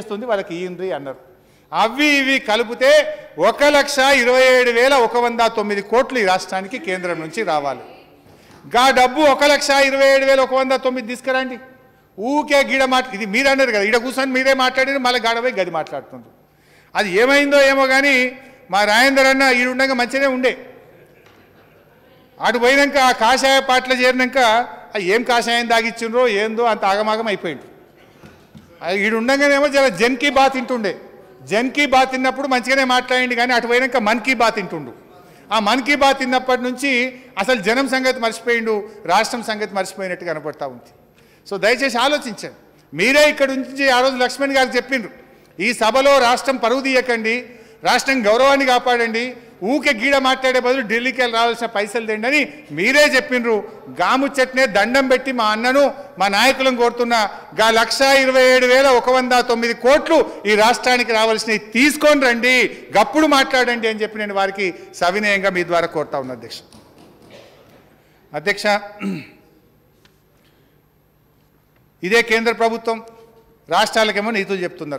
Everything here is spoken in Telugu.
చేస్తుంది వాళ్ళకి ఈయండ్రి అన్నారు అవి ఇవి కలిపితే ఒక లక్ష ఇరవై ఏడు వేల ఒక వంద తొమ్మిది కోట్లు ఈ రాష్ట్రానికి కేంద్రం నుంచి రావాలి గా డబ్బు ఒక లక్ష ఇరవై ఏడు వేల ఒక వంద తొమ్మిది తీసుకురండి ఊకే గీడ మాట ఇది మీరు అన్నారు కదా ఈడ కూర్చొని మీరే మాట్లాడారు మళ్ళీ గాడబోయి గది మాట్లాడుతుంది అది ఏమైందో ఏమో కానీ మా రాజేందర్ అన్న ఈడు ఉండగా మంచిగానే ఉండే అటు పోయినాక ఆ కాషాయ పాటలు చేరినాక ఏం కాషాయం తాగిచ్చిండ్రో ఏందో అంత ఆగమాగం అయిపోయింది వీడు ఉండగానేమో చాలా జన్కీ బాత్ తింటుండే జన్కీ బాత్ తిన్నప్పుడు మంచిగానే మాట్లాడింది కానీ అటు పోయినాక మన్ కీ బాత్ తింటుండు ఆ మన్ కీ బాత్ తిన్నప్పటి నుంచి అసలు జనం సంగతి మర్చిపోయిండు రాష్ట్రం సంగతి మర్చిపోయినట్టు కనపడతా ఉంది సో దయచేసి ఆలోచించండి మీరే ఇక్కడ నుంచి ఆ రోజు లక్ష్మణ్ గారు చెప్పిండ్రు ఈ సభలో రాష్ట్రం పరువు తీయకండి రాష్ట్రం గౌరవాన్ని కాపాడండి ఊకే గీడ మాట్లాడే బదులు ఢిల్లీకి వెళ్ళి రావాల్సిన పైసలు తిండని మీరే చెప్పినరు గాము చెట్నే దండం పెట్టి మా అన్నను మా నాయకులను కోరుతున్నా గా లక్ష ఇరవై ఏడు వేల ఒక వంద తొమ్మిది కోట్లు ఈ రాష్ట్రానికి రావాల్సినవి తీసుకొని రండి గప్పుడు మాట్లాడండి అని చెప్పి నేను వారికి సవినయంగా మీ ద్వారా కోరుతా ఉన్నా అధ్యక్ష అధ్యక్ష ఇదే కేంద్ర ప్రభుత్వం రాష్ట్రాలకేమో నీతులు చెప్తున్నారు